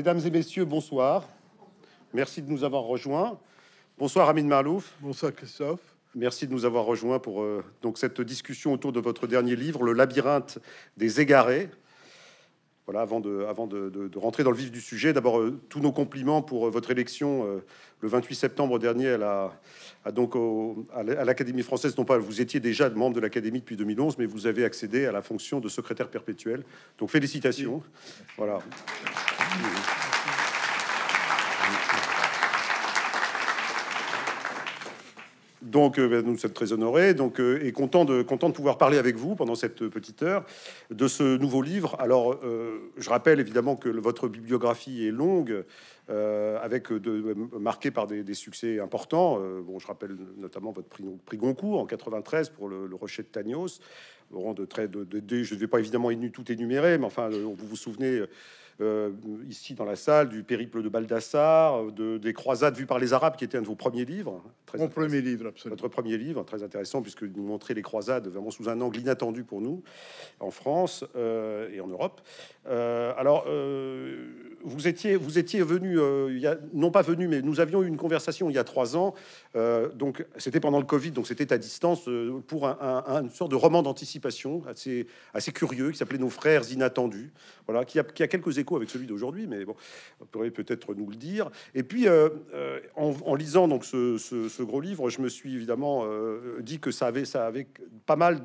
Mesdames et messieurs, bonsoir. Merci de nous avoir rejoints. Bonsoir Amine Marlouf. Bonsoir Christophe. Merci de nous avoir rejoints pour euh, donc cette discussion autour de votre dernier livre, Le labyrinthe des égarés. Voilà, avant de, avant de, rentrer dans le vif du sujet, d'abord euh, tous nos compliments pour euh, votre élection le 28 septembre dernier à à donc à l'Académie française. Non pas vous étiez déjà membre de l'Académie depuis 2011, mais vous avez accédé à la fonction de secrétaire perpétuel. Donc félicitations. Voilà. Donc, euh, ben, nous sommes très honorés donc, euh, et contents de, content de pouvoir parler avec vous pendant cette petite heure de ce nouveau livre. Alors, euh, je rappelle évidemment que votre bibliographie est longue, avec de, marquée par des, succès importants. bon, je rappelle notamment votre prix, Goncourt en 93 pour le, Rocher de Tagnos. je ne vais pas évidemment tout énumérer, mais enfin, vous vous souvenez euh, ici dans la salle, du périple de Baldassar, euh, de, des croisades vues par les Arabes, qui était un de vos premiers livres. Très Mon premier livre, Votre premier livre, très intéressant, puisque vous montrez les croisades vraiment sous un angle inattendu pour nous, en France euh, et en Europe. alors, vous étiez, vous étiez venu, euh, non pas venu, mais nous avions eu une conversation il y a trois ans. Euh, donc, c'était pendant le Covid, donc c'était à distance euh, pour un, une sorte de roman d'anticipation assez, assez curieux qui s'appelait Nos frères inattendus. Voilà, qui a, quelques échos avec celui d'aujourd'hui, mais bon, vous pourrez peut-être nous le dire. Et puis, en, lisant donc ce, gros livre, je me suis évidemment dit que ça avait, ça avait pas mal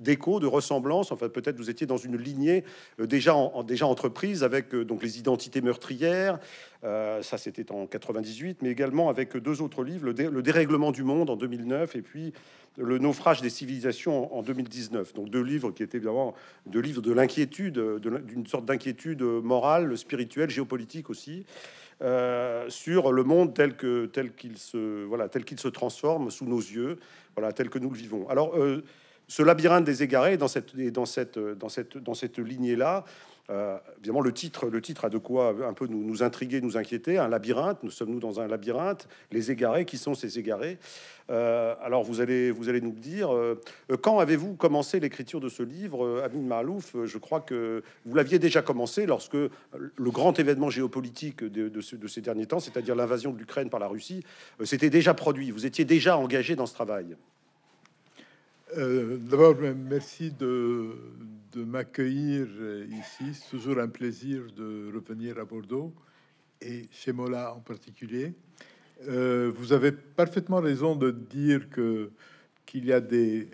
d'échos, de, ressemblances. Enfin, peut-être vous étiez dans une lignée déjà, déjà entreprise avec donc les idées identité meurtrière, euh, ça c'était en 98, mais également avec deux autres livres, le, dérèglement du monde en 2009 et puis le naufrage des civilisations en, 2019. Donc deux livres qui étaient évidemment deux livres de l'inquiétude, d'une sorte d'inquiétude morale, spirituelle, géopolitique aussi. Euh, sur le monde tel que tel qu'il se voilà tel qu'il se transforme sous nos yeux voilà tel que nous le vivons alors euh, ce labyrinthe des égarés dans cette, dans cette, dans cette, lignée-là. Euh, évidemment, le titre, le titre a de quoi un peu nous, intriguer, nous inquiéter. Un labyrinthe, nous sommes-nous dans un labyrinthe Les égarés, qui sont ces égarés euh, Alors, vous allez, vous allez nous dire, euh, quand avez-vous commencé l'écriture de ce livre, Amin Mahalouf Je crois que vous l'aviez déjà commencé lorsque le grand événement géopolitique de ces derniers temps, c'est-à-dire l'invasion de l'Ukraine par la Russie, s'était déjà produit. Vous étiez déjà engagé dans ce travail. Euh, d'abord, merci de, m'accueillir euh, ici. C'est toujours un plaisir de revenir à Bordeaux et chez Mola en particulier. Euh, vous avez parfaitement raison de dire que qu'il y a des,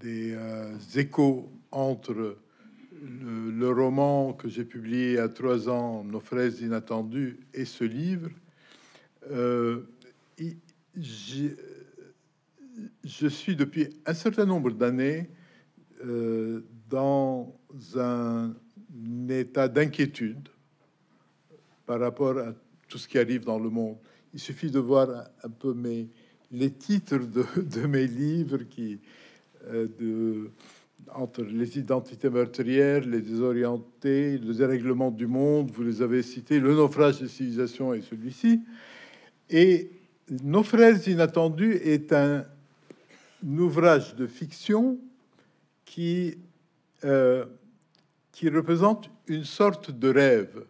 des échos entre le, roman que j'ai publié à trois ans, Nos fraises inattendues, et ce livre je suis depuis un certain nombre d'années euh, dans un état d'inquiétude par rapport à tout ce qui arrive dans le monde. Il suffit de voir un peu les titres de, mes livres qui, euh, de, entre les identités meurtrières, les désorientés, le dérèglement du monde, vous les avez cités, le naufrage des civilisations et celui-ci. Et Nos inattendus est un, ouvrage de fiction qui, euh, qui représente une sorte de rêve.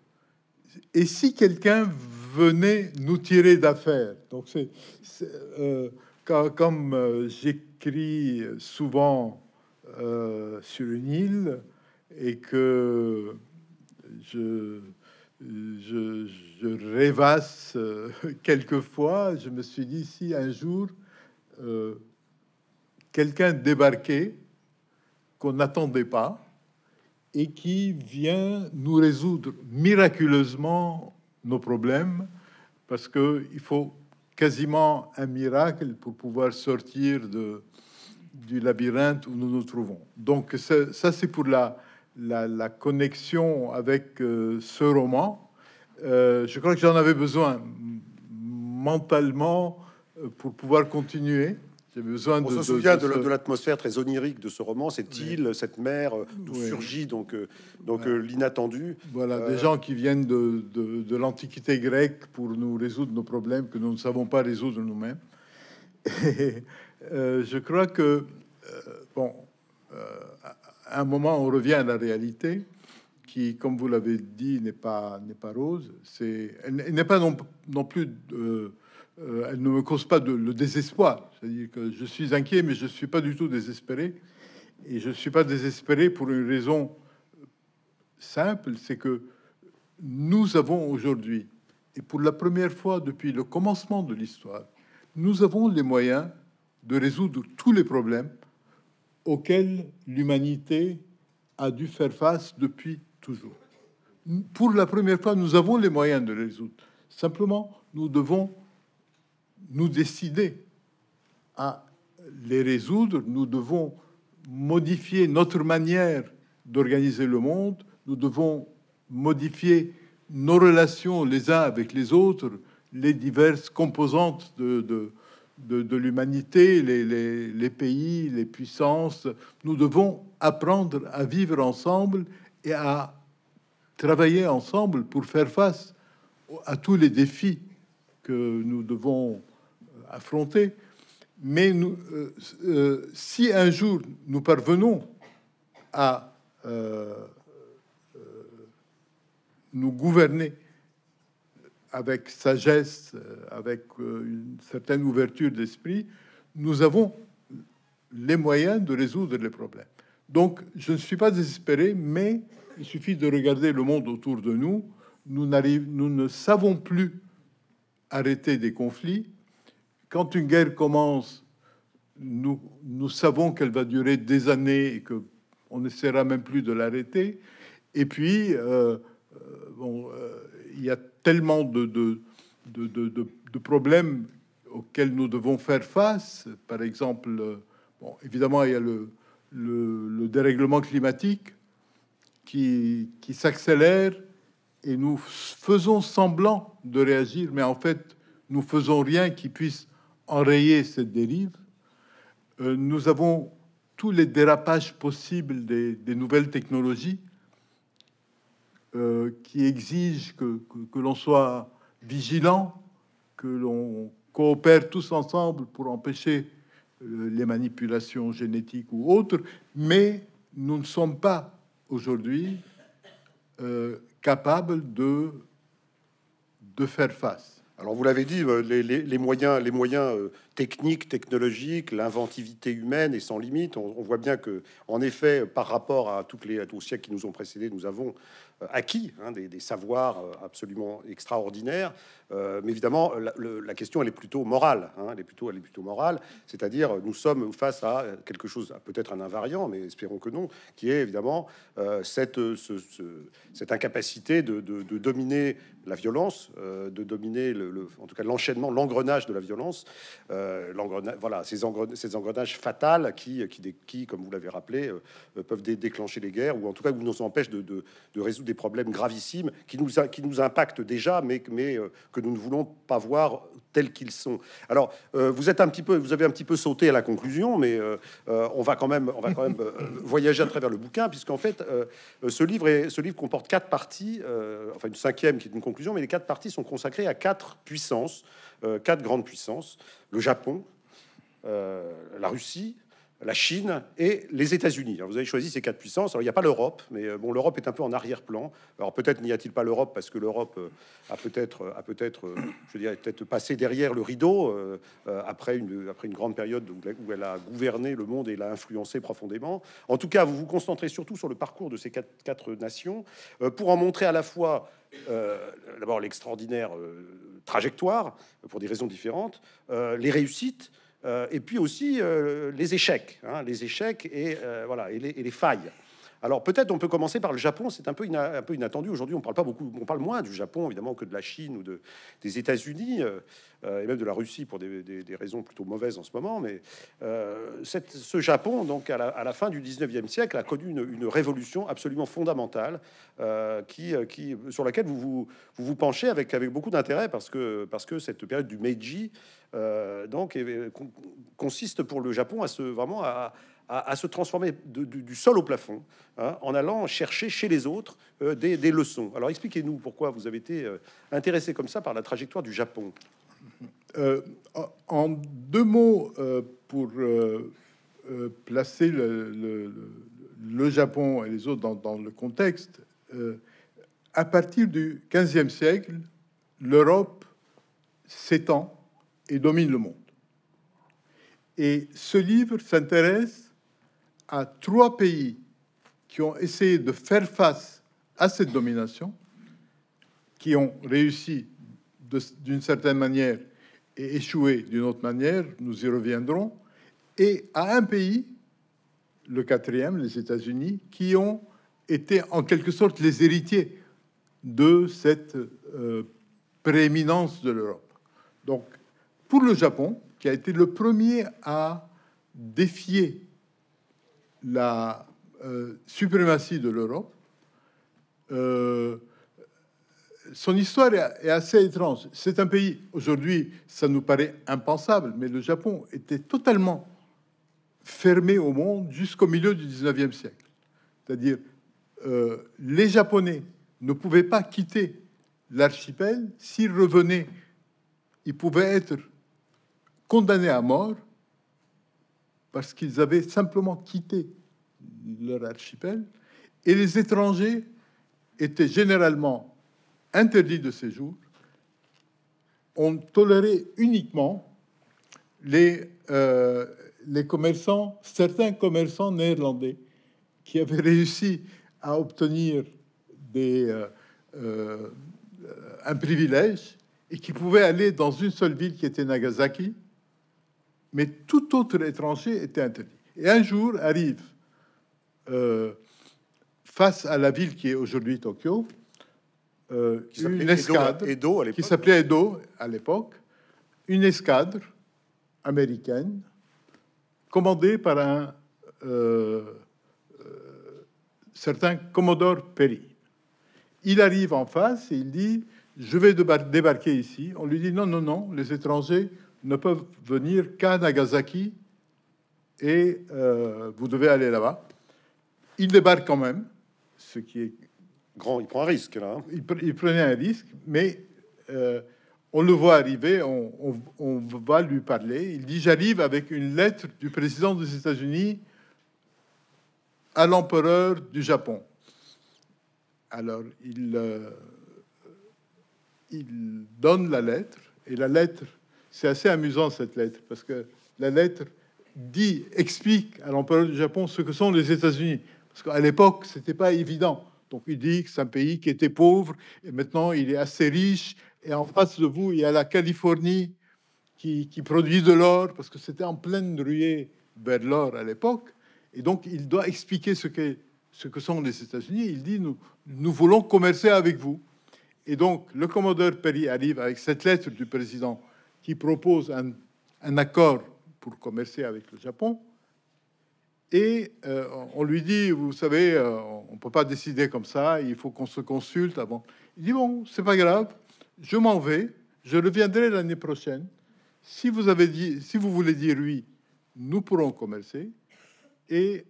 Et si quelqu'un venait nous tirer d'affaire, donc c'est euh, comme euh, j'écris souvent sur une île et que je, je rêvasse quelquefois, je me suis dit si un jour quelqu'un débarqué qu'on n'attendait pas et qui vient nous résoudre miraculeusement nos problèmes parce qu'il faut quasiment un miracle pour pouvoir sortir de, du labyrinthe où nous nous trouvons. Donc ça, c'est pour la, la, connexion avec euh, ce roman. Euh, je crois que j'en avais besoin mentalement euh, pour pouvoir continuer. On de, se souvient de, l'atmosphère très onirique de ce roman, cette île, cette mer, euh, tout surgit, donc, euh, donc euh, l'inattendu. Voilà, des gens qui viennent de, l'Antiquité grecque pour nous résoudre nos problèmes que nous ne savons pas résoudre nous-mêmes. je crois que, bon, à un moment, on revient à la réalité qui, comme vous l'avez dit, n'est pas, pas rose. C'est, elle n'est pas non, plus... Euh, elle ne me cause pas de, le désespoir. C'est-à-dire que je suis inquiet, mais je ne suis pas du tout désespéré. Et je ne suis pas désespéré pour une raison simple, c'est que nous avons aujourd'hui, et pour la première fois depuis le commencement de l'histoire, nous avons les moyens de résoudre tous les problèmes auxquels l'humanité a dû faire face depuis toujours. Pour la première fois, nous avons les moyens de les résoudre. Simplement, nous devons nous décider à les résoudre, nous devons modifier notre manière d'organiser le monde, nous devons modifier nos relations les uns avec les autres, les diverses composantes de, l'humanité, les, pays, les puissances. Nous devons apprendre à vivre ensemble et à travailler ensemble pour faire face à tous les défis que nous devons affronter. Mais nous, euh, euh, si un jour nous parvenons à euh, nous gouverner avec sagesse, avec une certaine ouverture d'esprit, nous avons les moyens de résoudre les problèmes. Donc, je ne suis pas désespéré, mais il suffit de regarder le monde autour de nous. Nous, nous ne savons plus arrêter des conflits, quand une guerre commence, nous, nous savons qu'elle va durer des années et que on n'essaiera même plus de l'arrêter. Et puis, euh, euh, euh, il y a tellement de, de, problèmes auxquels nous devons faire face. Par exemple, évidemment, il y a le, dérèglement climatique qui, qui s'accélère et nous faisons semblant de réagir, mais en fait, nous faisons rien qui puisse enrayer cette dérive, euh, nous avons tous les dérapages possibles des, nouvelles technologies euh, qui exigent que, l'on soit vigilant, que l'on coopère tous ensemble pour empêcher euh, les manipulations génétiques ou autres, mais nous ne sommes pas aujourd'hui capables de, de faire face. Alors vous l'avez dit, euh, les, moyens, les moyens euh, technique, technologique, l'inventivité humaine est sans limite. On, voit bien que, en effet, par rapport à toutes les siècles qui nous ont précédés, nous avons euh, acquis hein, des, savoirs euh, absolument extraordinaires. Euh, mais évidemment, la, question elle est plutôt morale. Hein. elle est plutôt, morale. C'est-à-dire, nous sommes face à quelque chose, peut-être un invariant, mais espérons que non, qui est évidemment cette, incapacité de, dominer la violence, de dominer le, en tout cas l'enchaînement, l'engrenage de la violence. Euh, voilà, ces, engrenages, fatals qui, qui, comme vous l'avez rappelé, euh, euh, peuvent déclencher les guerres ou en tout cas nous empêchent de, résoudre des problèmes gravissimes qui nous, qui nous impactent déjà, mais, mais que nous ne voulons pas voir tels qu'ils sont. Alors, vous êtes un petit peu, vous avez un petit peu sauté à la conclusion, mais on va quand même, on va quand même voyager à travers le bouquin, puisqu'en fait, ce livre ce livre comporte quatre parties, enfin une cinquième qui est une conclusion, mais les quatre parties sont consacrées à quatre puissances. Euh, quatre grandes puissances, le Japon, euh, la Russie, la Chine et les États-Unis. Vous avez choisi ces quatre puissances. il n'y a pas l'Europe, mais euh, bon, l'Europe est un peu en arrière-plan. Alors, peut-être n'y a-t-il pas l'Europe parce que l'Europe euh, a peut-être, euh, a peut-être, je peut-être passé derrière le rideau après, une, après une grande période où elle a gouverné le monde et l'a influencé profondément. En tout cas, vous vous concentrez surtout sur le parcours de ces quatre, nations pour en montrer à la fois d'abord l'extraordinaire trajectoire pour des raisons différentes, les réussites, euh, et puis aussi euh, les échecs, hein, les échecs et, euh, voilà, et les failles. Alors peut-être on peut commencer par le Japon, c'est un, peu peu inattendu. Aujourd'hui, on parle pas beaucoup, on parle moins du Japon évidemment que de la Chine ou de, des États-Unis euh, euh, et même de la Russie pour des, raisons plutôt mauvaises en ce moment. Mais euh, cette, ce Japon, donc à la, fin du 19e siècle, a connu une, révolution absolument fondamentale qui, qui, sur laquelle vous vous, vous, vous penchez avec, avec beaucoup d'intérêt parce que, parce que cette période du Meiji donc consiste pour le Japon à se vraiment à, à, se transformer du, sol au plafond hein, en allant chercher chez les autres euh, des, leçons. Alors expliquez-nous pourquoi vous avez été euh, intéressé comme ça par la trajectoire du Japon. Euh, en deux mots, pour placer le, Japon et les autres dans, dans le contexte, à partir du 15e siècle, l'Europe s'étend et domine le monde. Et ce livre s'intéresse à trois pays qui ont essayé de faire face à cette domination, qui ont réussi d'une certaine manière et échoué d'une autre manière, nous y reviendrons, et à un pays, le quatrième, les États-Unis, qui ont été en quelque sorte les héritiers de cette euh, prééminence de l'Europe. Donc, pour le Japon, qui a été le premier à défier la euh, suprématie de l'Europe, euh, son histoire est assez étrange. C'est un pays, aujourd'hui, ça nous paraît impensable, mais le Japon était totalement fermé au monde jusqu'au milieu du 19e siècle. C'est-à-dire, euh, les Japonais ne pouvaient pas quitter l'archipel. S'ils revenaient, ils pouvaient être condamnés à mort parce qu'ils avaient simplement quitté leur archipel, et les étrangers étaient généralement interdits de séjour. On tolérait uniquement les, euh, les commerçants, certains commerçants néerlandais qui avaient réussi à obtenir des, euh, euh, un privilège et qui pouvaient aller dans une seule ville qui était Nagasaki mais tout autre étranger était interdit. Et un jour arrive, euh, face à la ville qui est aujourd'hui Tokyo, une euh, escadre qui s'appelait Edo à l'époque, une escadre américaine commandée par un euh, certain Commodore Perry. Il arrive en face et il dit Je vais débarquer ici. On lui dit Non, non, non, les étrangers ne peuvent venir qu'à Nagasaki et euh, vous devez aller là-bas. Il débarque quand même, ce qui est grand. Il prend un risque là. Hein. Il, prenait un risque, mais euh, on le voit arriver, on, va lui parler. Il dit J'arrive avec une lettre du président des États-Unis à l'empereur du Japon. Alors il, euh, il donne la lettre, et la lettre c'est assez amusant cette lettre, parce que la lettre dit, explique à l'empereur du Japon ce que sont les États-Unis. Parce qu'à l'époque, ce n'était pas évident. Donc il dit que c'est un pays qui était pauvre, et maintenant il est assez riche. Et en face de vous, il y a la Californie qui, qui produit de l'or, parce que c'était en pleine ruée vers l'or à l'époque. Et donc il doit expliquer ce, que, ce que sont les États-Unis. Il dit, nous, nous voulons commercer avec vous. Et donc le commandeur Perry arrive avec cette lettre du président qui propose un, accord pour commercer avec le Japon. Et euh, on lui dit, vous savez, euh, on ne peut pas décider comme ça, il faut qu'on se consulte avant. Il dit, bon, c'est pas grave, je m'en vais, je reviendrai l'année prochaine. Si vous, avez dit, si vous voulez dire oui, nous pourrons commercer. Et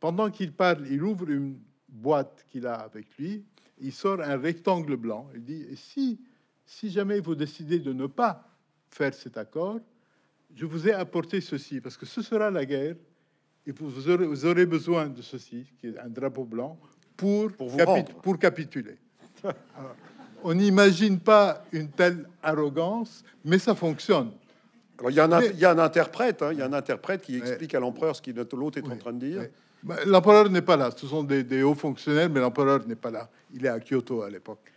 pendant qu'il parle, il ouvre une boîte qu'il a avec lui, il sort un rectangle blanc. Il dit, si, si jamais vous décidez de ne pas faire cet accord, je vous ai apporté ceci, parce que ce sera la guerre, et vous aurez, besoin de ceci, qui est un drapeau blanc, pour, pour, capituler. on n'imagine pas une telle arrogance, mais ça fonctionne. Alors, il, y a un, il y a un interprète, hein, il y a un interprète qui explique à l'empereur ce que l'autre est en train de dire. l'empereur n'est pas là. Ce sont des, hauts fonctionnaires, mais l'empereur n'est pas là. Il est à Kyoto à l'époque.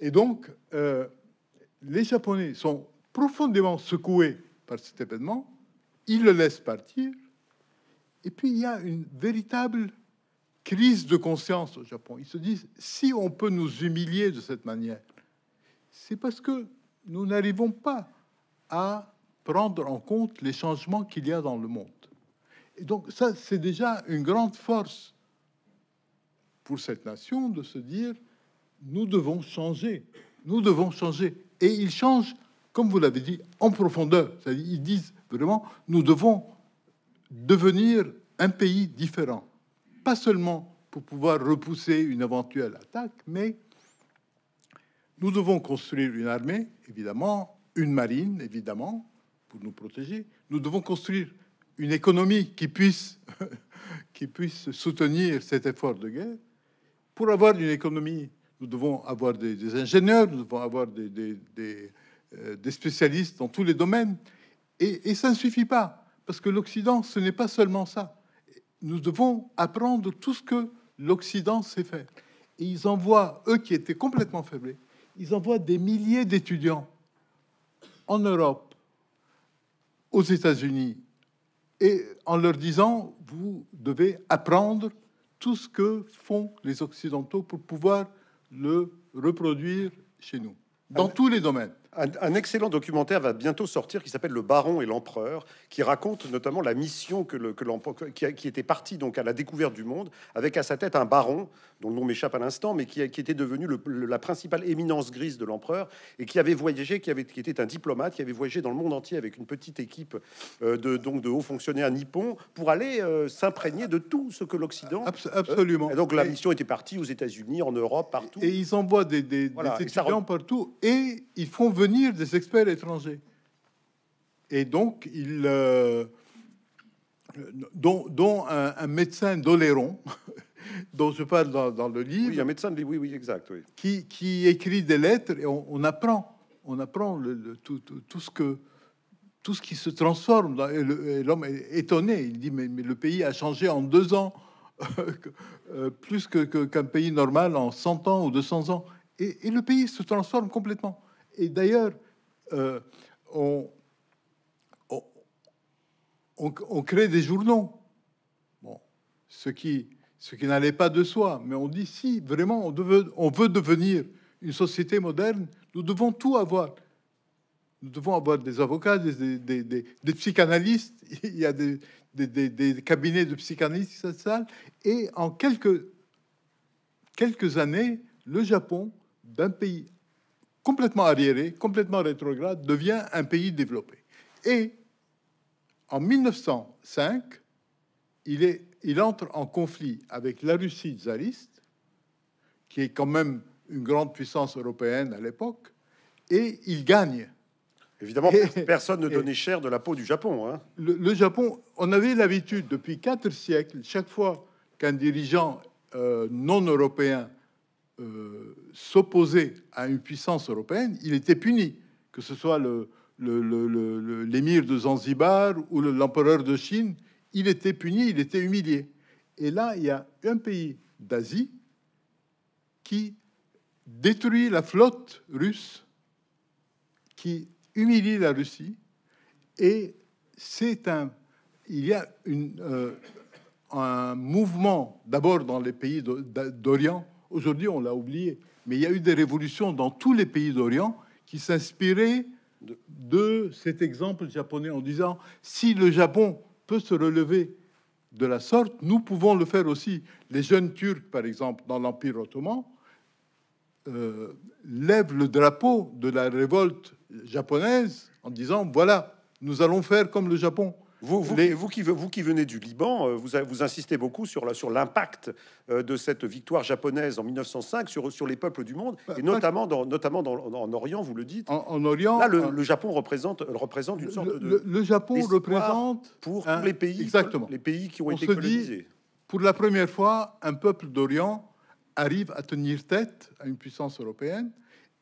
Et donc, euh, les Japonais sont profondément secoué par cet événement, il le laisse partir, et puis il y a une véritable crise de conscience au Japon. Ils se disent, si on peut nous humilier de cette manière, c'est parce que nous n'arrivons pas à prendre en compte les changements qu'il y a dans le monde. Et donc ça, c'est déjà une grande force pour cette nation de se dire, nous devons changer, nous devons changer. Et ils changent comme vous l'avez dit, en profondeur. ils disent vraiment, nous devons devenir un pays différent. Pas seulement pour pouvoir repousser une éventuelle attaque, mais nous devons construire une armée, évidemment, une marine, évidemment, pour nous protéger. Nous devons construire une économie qui puisse, qui puisse soutenir cet effort de guerre. Pour avoir une économie, nous devons avoir des, ingénieurs, nous devons avoir des euh, des spécialistes dans tous les domaines. Et, ça ne suffit pas, parce que l'Occident, ce n'est pas seulement ça. Nous devons apprendre tout ce que l'Occident sait faire. Et ils envoient, eux qui étaient complètement faiblés, ils envoient des milliers d'étudiants en Europe, aux États-Unis, et en leur disant, vous devez apprendre tout ce que font les Occidentaux pour pouvoir le reproduire chez nous, dans ah ben tous les domaines. Un, excellent documentaire va bientôt sortir qui s'appelle Le Baron et l'Empereur, qui raconte notamment la mission que qui, était parti donc à la découverte du monde avec à sa tête un baron dont le nom m'échappe à l'instant, mais qui, qui, était devenu le, la principale éminence grise de l'empereur et qui avait voyagé, qui, avait, qui était un diplomate, qui avait voyagé dans le monde entier avec une petite équipe euh, de, donc de hauts fonctionnaires nippons pour aller euh, s'imprégner de tout ce que l'Occident. absolument. Euh, et donc la mission était partie aux États-Unis, en Europe, partout. Et ils envoient des, des, partout et ils font venir des experts étrangers. Et donc ils. dont, un, un, médecin d'Oléron, dont je parle dans, le livre. un médecin, oui, oui, exact. Qui, écrit des lettres et on, apprend, on apprend le, tout, tout, ce que tout ce qui se transforme. L'homme est étonné. Il dit mais, le pays a changé en deux ans, euh, plus qu'un que, pays normal en 100 ans ou 200 ans. Et, le pays se transforme complètement. Et d'ailleurs, euh, on, on, on, crée des journaux. Bon, ce qui ce qui n'allait pas de soi. Mais on dit si vraiment on, on veut devenir une société moderne, nous devons tout avoir. Nous devons avoir des avocats, des, psychanalystes. Il y a des, cabinets de psychanalystes Et en quelques, quelques années, le Japon, d'un pays complètement arriéré, complètement rétrograde, devient un pays développé. Et en 1905, il est il entre en conflit avec la Russie tsariste, qui est quand même une grande puissance européenne à l'époque, et il gagne. Évidemment, personne ne donnait cher de la peau du Japon. Hein. Le, Japon, on avait l'habitude depuis quatre siècles, chaque fois qu'un dirigeant euh, non européen euh, s'opposait à une puissance européenne, il était puni, que ce soit l'émir de Zanzibar ou l'empereur de Chine, il était puni, il était humilié. Et là, il y a un pays d'Asie qui détruit la flotte russe, qui humilie la Russie, et c'est un, il y a une, euh, un mouvement d'abord dans les pays d'Orient. Aujourd'hui, on l'a oublié, mais il y a eu des révolutions dans tous les pays d'Orient qui s'inspiraient de cet exemple japonais en disant si le Japon peut se relever de la sorte, nous pouvons le faire aussi. Les jeunes Turcs, par exemple, dans l'Empire ottoman, euh, lèvent le drapeau de la révolte japonaise en disant, voilà, nous allons faire comme le Japon. Vous, qui, vous, qui, venez du Liban, euh, vous, vous insistez beaucoup sur l'impact euh, de cette victoire japonaise en 1905 sur, sur les peuples du monde, bah, et notamment, notamment en Orient, vous le dites. En, Orient, là, le, euh, Japon représente, représente une sorte le, de. Le, Japon représente pour, les pays, exactement. les pays qui ont été colonisés. pour la première fois, un peuple d'Orient arrive à tenir tête à une puissance européenne,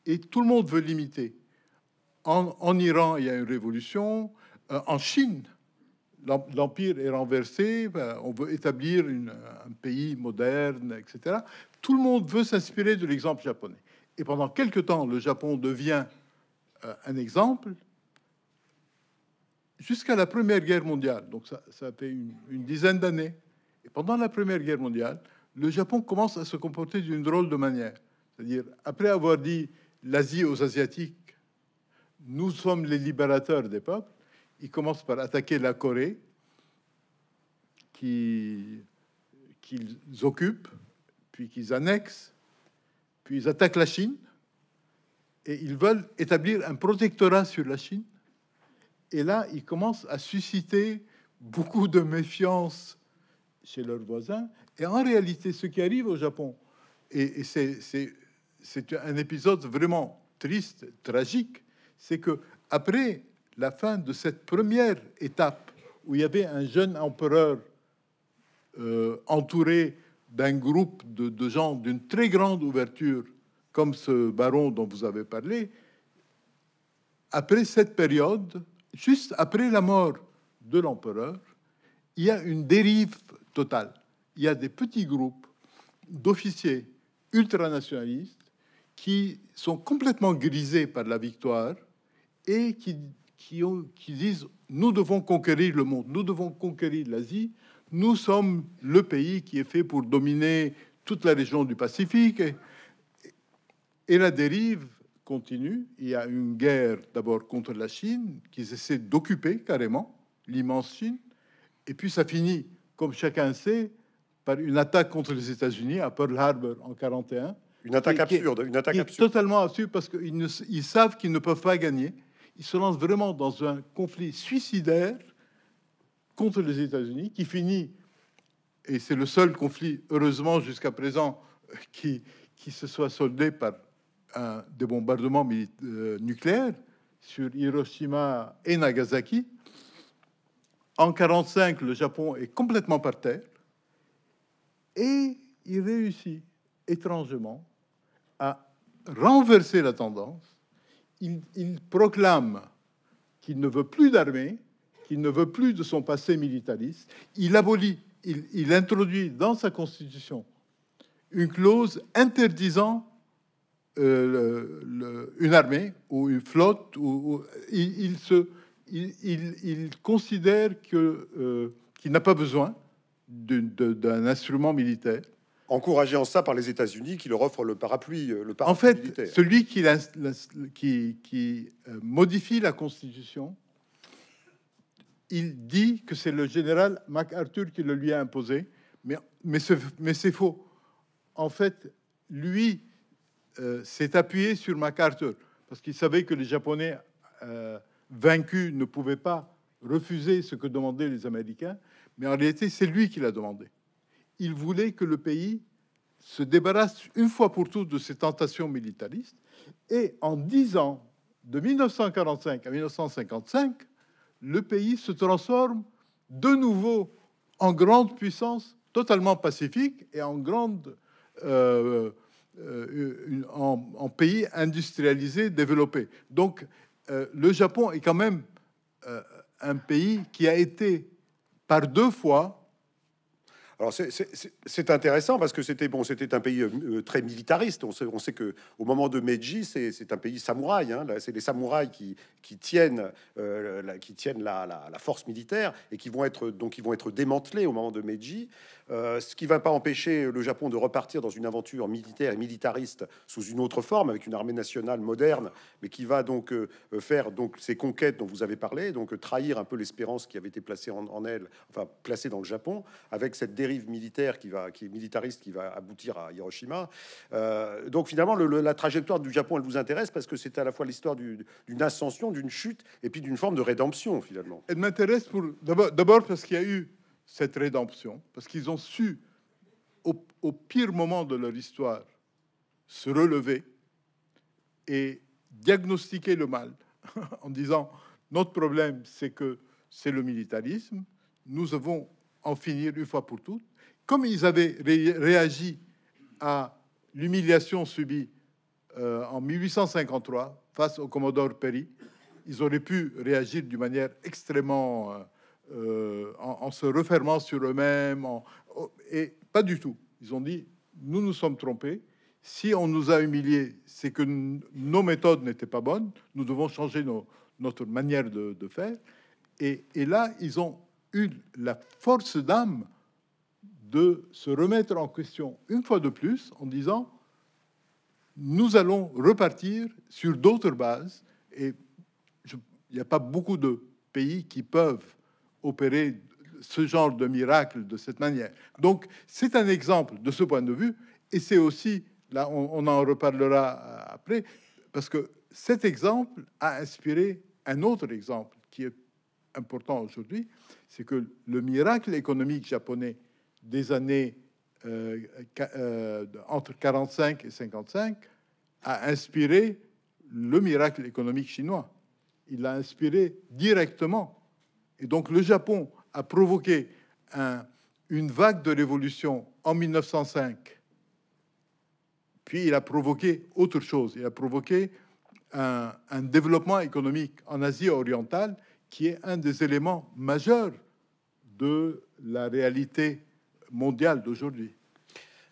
et tout le monde veut l'imiter. En, en, Iran, il y a une révolution. en Chine, l'empire est renversé, euh, on veut établir un pays moderne, etc. Tout le monde veut s'inspirer de l'exemple japonais. Et pendant quelque temps, le Japon devient euh, un exemple jusqu'à la Première Guerre mondiale. Donc ça, fait une dizaine d'années. Et pendant la Première Guerre mondiale, le Japon commence à se comporter d'une drôle de manière. C'est-à-dire, après avoir dit l'Asie aux Asiatiques, nous sommes les libérateurs des peuples, il commence par attaquer la Corée qu'ils occupent, puis qu'ils annexent, puis ils attaquent la Chine, et ils veulent établir un protectorat sur la Chine. Et là, ils commencent à susciter beaucoup de méfiance chez leurs voisins. Et en réalité, ce qui arrive au Japon, et, et c'est un épisode vraiment triste, tragique, c'est que après la fin de cette première étape où il y avait un jeune empereur euh, entouré d'un groupe de, de gens d'une très grande ouverture, comme ce baron dont vous avez parlé, après cette période, juste après la mort de l'empereur, il y a une dérive totale. Il y a des petits groupes d'officiers ultranationalistes qui sont complètement grisés par la victoire et qui qui, disent nous devons conquérir le monde, nous devons conquérir l'Asie, nous sommes le pays qui est fait pour dominer toute la région du Pacifique. Et, la dérive continue. Il y a une guerre d'abord contre la Chine, qu'ils essaient d'occuper carrément, l'immense Chine. Et puis ça finit, comme chacun sait, par une attaque contre les États-Unis à Pearl Harbor en 41. Une attaque absurde, une attaque Totalement absurde parce qu'ils savent qu'ils ne peuvent pas gagner il se lance vraiment dans un conflit suicidaire contre les États-Unis qui finit, et c'est le seul conflit, heureusement jusqu'à présent, qui, qui se soit soldé par un, des bombardements euh, nucléaires sur Hiroshima et Nagasaki. En 1945, le Japon est complètement par terre et il réussit étrangement à renverser la tendance il, proclame qu'il ne veut plus d'armée, qu'il ne veut plus de son passé militariste. Il abolit, il, introduit dans sa constitution une clause interdisant euh, une armée ou une flotte. Ou, il, considère euh, qu'il n'a pas besoin d'un instrument militaire encouragé en ça par les États-Unis qui leur offrent le parapluie, euh, le parapluie En fait, celui qui, euh, modifie la Constitution, il dit que c'est le général MacArthur qui le lui a imposé, mais, c'est faux. En fait, lui euh, s'est appuyé sur MacArthur parce qu'il savait que les Japonais vaincus ne pouvaient pas refuser ce que demandaient les Américains, mais en réalité, c'est lui qui l'a demandé il voulait que le pays se débarrasse une fois pour toutes de ses tentations militaristes. Et en dix ans, de 1945 à 1955, le pays se transforme de nouveau en grande puissance totalement pacifique et en grande euh, euh, en, pays industrialisé développé. Donc euh, le Japon est quand même un pays qui a été par deux fois alors c'est intéressant parce que c'était bon, c'était un pays euh, très militariste. On sait, on sait que au moment de Meiji, c'est un pays samouraï. Hein. C'est les samouraïs qui, qui tiennent, euh, la, qui tiennent la, force militaire et qui vont être donc ils vont être démantelés au moment de Meiji. Euh, ce qui va pas empêcher le Japon de repartir dans une aventure militaire et militariste sous une autre forme avec une armée nationale moderne, mais qui va donc faire donc ces conquêtes dont vous avez parlé, donc trahir un peu l'espérance qui avait été placée en, en elle, enfin placée dans le Japon avec cette dérive militaire qui va, qui est militariste, qui va aboutir à Hiroshima. Euh, donc finalement, le, la trajectoire du Japon, elle vous intéresse parce que c'est à la fois l'histoire d'une ascension, d'une chute, et puis d'une forme de rédemption finalement. Elle m'intéresse pour d'abord parce qu'il y a eu cette rédemption, parce qu'ils ont su au, au pire moment de leur histoire se relever et diagnostiquer le mal en disant notre problème c'est que c'est le militarisme, nous avons en finir une fois pour toutes. Comme ils avaient réagi à l'humiliation subie euh, en 1853 face au commodore Perry, ils auraient pu réagir d'une manière extrêmement... Euh, euh, en, se refermant sur eux-mêmes. Oh, et pas du tout. Ils ont dit, nous nous sommes trompés. Si on nous a humiliés, c'est que nos méthodes n'étaient pas bonnes. Nous devons changer notre manière de, faire. et, là, ils ont eu la force d'âme de se remettre en question une fois de plus en disant nous allons repartir sur d'autres bases et il n'y a pas beaucoup de pays qui peuvent opérer ce genre de miracle de cette manière. Donc c'est un exemple de ce point de vue et c'est aussi, là on en reparlera euh, après, parce que cet exemple a inspiré un autre exemple important aujourd'hui, c'est que le miracle économique japonais des années euh, euh, entre 45 et 55 a inspiré le miracle économique chinois. Il l'a inspiré directement. Et donc le Japon a provoqué une vague de révolution en 1905. Puis il a provoqué autre chose. Il a provoqué un, un développement économique en Asie orientale qui est un des éléments majeurs de la réalité mondiale d'aujourd'hui.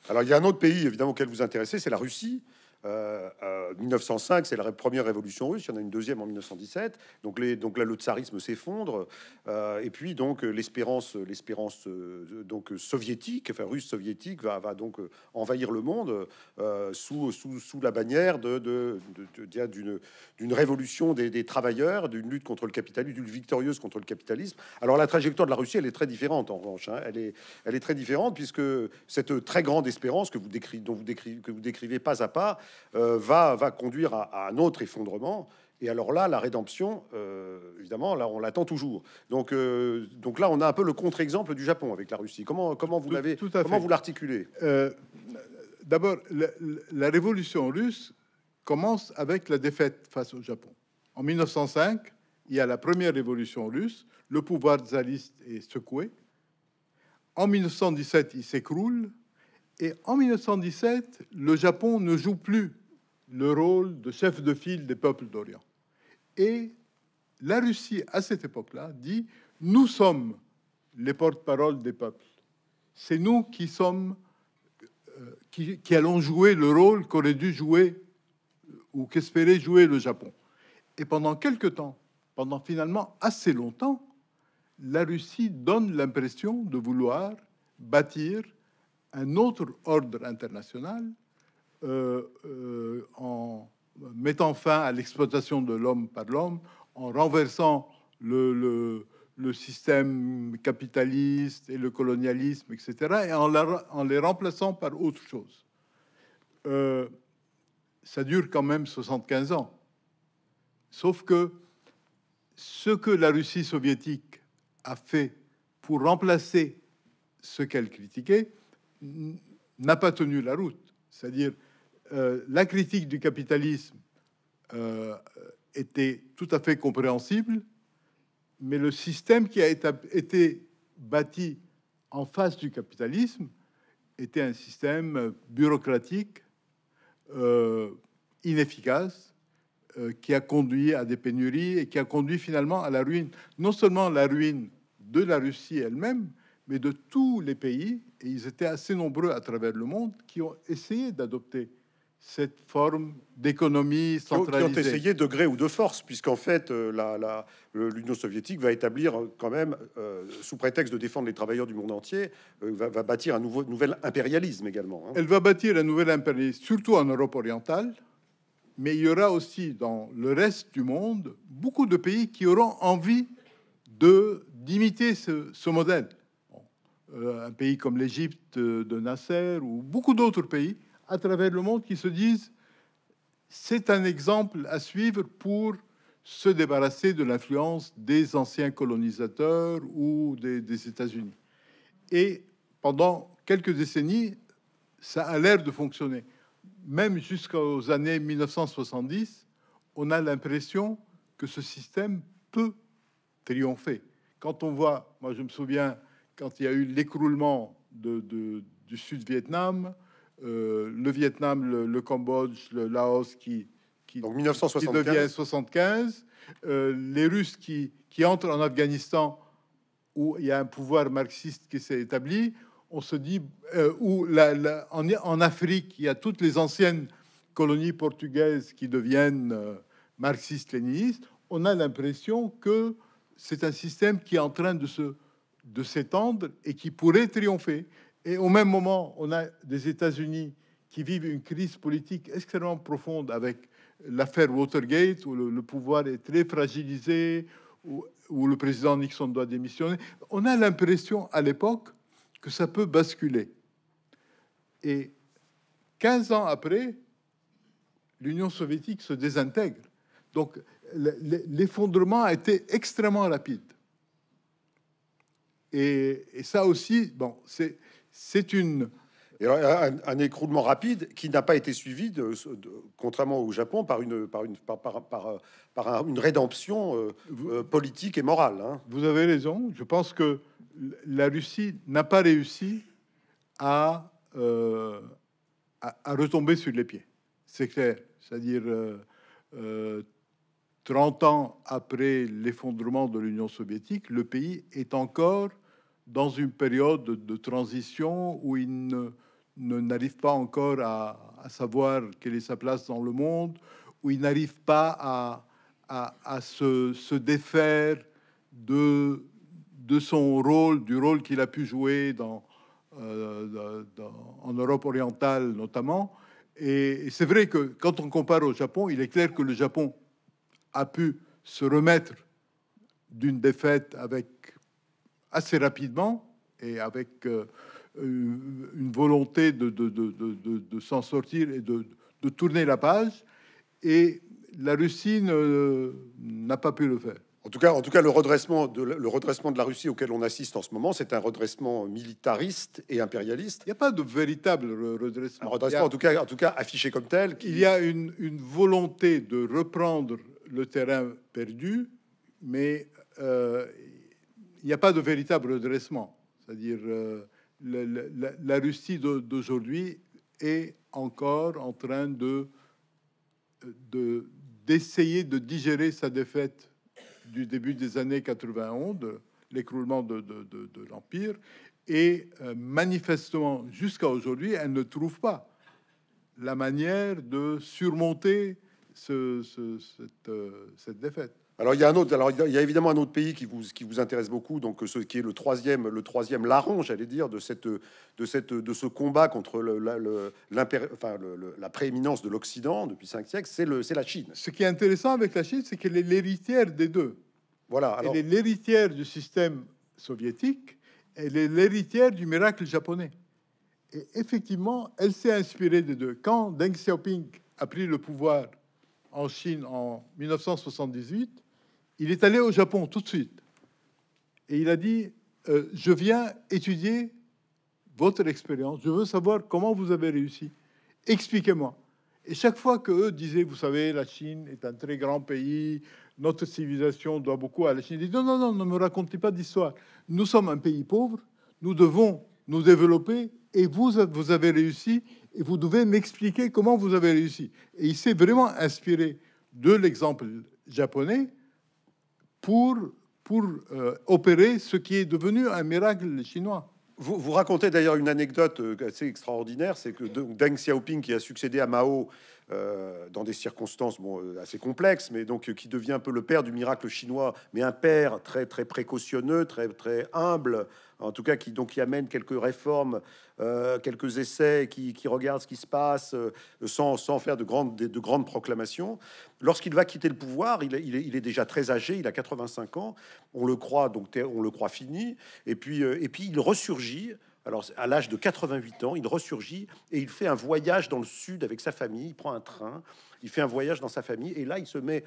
Alors il y a un autre pays évidemment auquel vous intéressez, c'est la Russie. 1905, euh, euh, c'est la première révolution russe. Il y en a une deuxième en 1917. Donc, les, donc là, le tsarisme s'effondre. Euh, et puis donc l'espérance, l'espérance donc soviétique, enfin russe soviétique, va, donc envahir le monde sous, la bannière de, d'une, révolution des, travailleurs, d'une lutte contre le capitalisme, d'une victorieuse contre le capitalisme. Alors la trajectoire de la Russie, elle est très différente en revanche. Hein. Elle, est, elle est très différente puisque cette très grande espérance que que vous décrivez pas à pas, euh, va, va conduire à, un autre effondrement. Et alors là, la rédemption, euh, évidemment, là, on l'attend toujours. Donc, euh, donc là, on a un peu le contre-exemple du Japon avec la Russie. Comment, comment vous l'avez, comment vous l'articulez D'abord, la, la, révolution russe commence avec la défaite face au Japon. En 1905, il y a la première révolution russe. Le pouvoir tsariste est secoué. En 1917, il s'écroule. Et en 1917, le Japon ne joue plus le rôle de chef de file des peuples d'Orient. Et la Russie, à cette époque-là, dit, nous sommes les porte-parole des peuples. C'est nous qui sommes, euh, allons jouer le rôle qu'aurait dû jouer euh, ou qu'espérait jouer le Japon. Et pendant quelque temps, pendant finalement assez longtemps, la Russie donne l'impression de vouloir bâtir un autre ordre international euh, euh, en mettant fin à l'exploitation de l'homme par l'homme, en renversant le, système capitaliste et le colonialisme, etc., et en, les remplaçant par autre chose. Euh, ça dure quand même 75 ans. Sauf que ce que la Russie soviétique a fait pour remplacer ce qu'elle critiquait, n'a pas tenu la route. C'est-à-dire, euh, la critique du capitalisme euh, était tout à fait compréhensible, mais le système qui a été bâti en face du capitalisme était un système bureaucratique, euh, inefficace, qui a conduit à des pénuries et qui a conduit finalement à la ruine, non seulement la ruine de la Russie elle-même, mais de tous les pays, et ils étaient assez nombreux à travers le monde, qui ont essayé d'adopter cette forme d'économie centralisée. Qui ont essayé de gré ou de force, puisqu'en fait, euh, euh, l'Union la, soviétique va établir euh, quand même, sous prétexte de défendre les travailleurs du monde entier, va, bâtir un nouveau, nouvel impérialisme également. Hein. Elle va bâtir un nouvel impérialisme, surtout en Europe orientale, mais il y aura aussi dans le reste du monde beaucoup de pays qui auront envie de d'imiter ce, ce modèle. Euh, un pays comme l'Égypte euh, de Nasser ou beaucoup d'autres pays à travers le monde qui se disent c'est un exemple à suivre pour se débarrasser de l'influence des anciens colonisateurs ou des, des États-Unis. Et pendant quelques décennies, ça a l'air de fonctionner. Même jusqu'aux années 1970, on a l'impression que ce système peut triompher. Quand on voit, moi je me souviens, quand il y a eu l'écroulement de, du Sud-Vietnam, euh, le Vietnam, le, Cambodge, le Laos qui, qui, Donc 1975. 75, euh, les Russes qui, qui entrent en Afghanistan où il y a un pouvoir marxiste qui s'est établi, on se dit, euh, où la, en, Afrique, il y a toutes les anciennes colonies portugaises qui deviennent marxistes-léninistes, on a l'impression que c'est un système qui est en train de se de s'étendre et qui pourrait triompher. Et au même moment, on a des États-Unis qui vivent une crise politique extrêmement profonde avec l'affaire Watergate, où le, pouvoir est très fragilisé, où, où, le président Nixon doit démissionner. On a l'impression à l'époque que ça peut basculer. Et 15 ans après, l'Union soviétique se désintègre. Donc l'effondrement a été extrêmement rapide. Et, ça aussi, bon, c'est, une... Un, écroulement rapide qui n'a pas été suivi, contrairement au Japon, par une, par une, par, une rédemption euh, euh, politique et morale. Hein. Vous avez raison. Je pense que la Russie n'a pas réussi à, euh, à, retomber sur les pieds. C'est clair. C'est-à-dire, 30 ans après l'effondrement de l'Union soviétique, le pays est encore dans une période de transition où il ne, n'arrive pas encore à, savoir quelle est sa place dans le monde, où il n'arrive pas à, à, se, se, défaire de, de son rôle, du rôle qu'il a pu jouer euh, dans, en Europe orientale notamment. Et, et c'est vrai que quand on compare au Japon, il est clair que le Japon a pu se remettre d'une défaite avec assez rapidement et avec euh, euh, une volonté de, de, s'en sortir et de, tourner la page. Et la Russie n'a pas pu le faire. En tout cas, en tout cas le, redressement de, le redressement de la Russie auquel on assiste en ce moment, c'est un redressement militariste et impérialiste. Il n'y a pas de véritable redressement. redressement, en, tout cas, en tout cas affiché comme tel. Il y a une, volonté de reprendre le terrain perdu, mais euh, il n'y a pas de véritable redressement. C'est-à-dire, euh, la, Russie d'aujourd'hui est encore en train d'essayer de, digérer sa défaite du début des années 91, l'écroulement de, l'Empire, et euh, manifestement, jusqu'à aujourd'hui, elle ne trouve pas la manière de surmonter euh, cette défaite. Alors il y a un autre, alors il y a évidemment un autre pays qui vous, qui vous intéresse beaucoup, donc ce qui est le troisième, le troisième larron, j'allais dire, de cette, de cette, de ce combat contre le, la, enfin, la prééminence de l'Occident depuis cinq siècles, c'est le, c'est la Chine. Ce qui est intéressant avec la Chine, c'est qu'elle est l'héritière des deux. Voilà. Elle est l'héritière du système soviétique, elle est l'héritière du miracle japonais. Et effectivement, elle s'est inspirée des deux. Quand Deng Xiaoping a pris le pouvoir en Chine en 1978, il est allé au Japon tout de suite et il a dit euh, Je viens étudier votre expérience, je veux savoir comment vous avez réussi. Expliquez-moi. Et chaque fois que disaient Vous savez, la Chine est un très grand pays, notre civilisation doit beaucoup à la Chine, Il dit « Non, non, non, ne me racontez pas d'histoire. Nous sommes un pays pauvre, nous devons nous développer et vous, vous avez réussi et vous devez m'expliquer comment vous avez réussi. Et il s'est vraiment inspiré de l'exemple japonais pour, pour euh, opérer ce qui est devenu un miracle chinois. Vous, vous racontez d'ailleurs une anecdote euh, assez extraordinaire, c'est que Deng Xiaoping, qui a succédé à Mao, euh, dans des circonstances euh, assez complexes, mais donc euh, qui devient un peu le père du miracle chinois, mais un père très très précautionneux, très très humble, en tout cas qui donc amène quelques réformes, quelques essais, qui, regarde ce qui se passe sans, faire de grandes, de, grandes proclamations. Lorsqu'il va quitter le pouvoir, il, est, déjà très âgé, il a 85 ans, on le croit donc on le croit fini, et puis, et puis il ressurgit alors, à l'âge de 88 ans, il ressurgit et il fait un voyage dans le sud avec sa famille. Il prend un train, il fait un voyage dans sa famille et là, il se met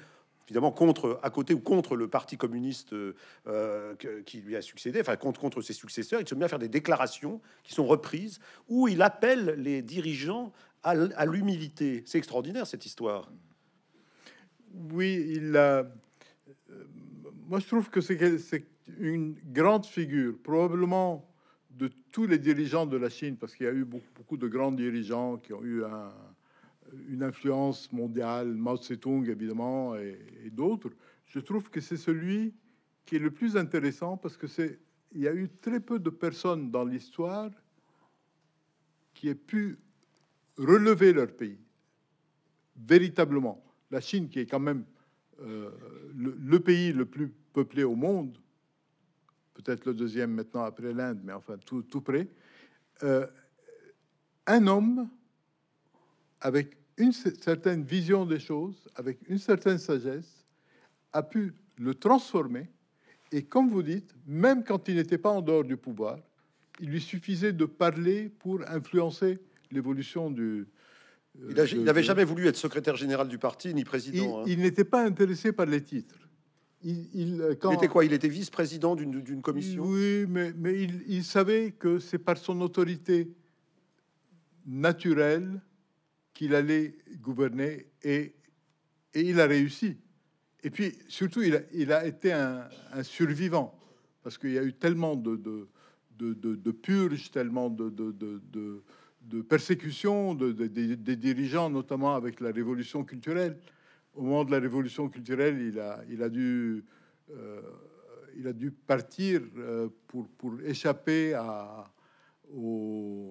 évidemment contre à côté ou contre le parti communiste euh, qui lui a succédé, enfin contre, contre ses successeurs, il se met à faire des déclarations qui sont reprises où il appelle les dirigeants à, l'humilité. C'est extraordinaire cette histoire. Oui, il a. Euh, moi, je trouve que c'est une grande figure, probablement de tous les dirigeants de la Chine, parce qu'il y a eu beaucoup, de grands dirigeants qui ont eu une influence mondiale, Mao Zedong évidemment, et, d'autres, je trouve que c'est celui qui est le plus intéressant parce que il y a eu très peu de personnes dans l'histoire qui aient pu relever leur pays véritablement. La Chine, qui est quand même euh, le, pays le plus peuplé au monde, peut-être le deuxième maintenant après l'Inde, mais enfin tout, près, euh, un homme avec une certaine vision des choses, avec une certaine sagesse, a pu le transformer. Et comme vous dites, même quand il n'était pas en dehors du pouvoir, il lui suffisait de parler pour influencer l'évolution du, euh, il n'avait jamais voulu être secrétaire général du parti ni président. il hein. n'était pas intéressé par les titres. Euh, il, était quoi Il était vice-président d'une commission Oui, mais, il, savait que c'est par son autorité naturelle qu'il allait gouverner et, il a réussi. Et puis surtout, il a, été un, survivant parce qu'il y a eu tellement de, purges, tellement de, de, persécutions des dirigeants, notamment avec la révolution culturelle au moment de la révolution culturelle, il a, il a dû, euh, il a dû partir euh, pour, pour, échapper à, euh,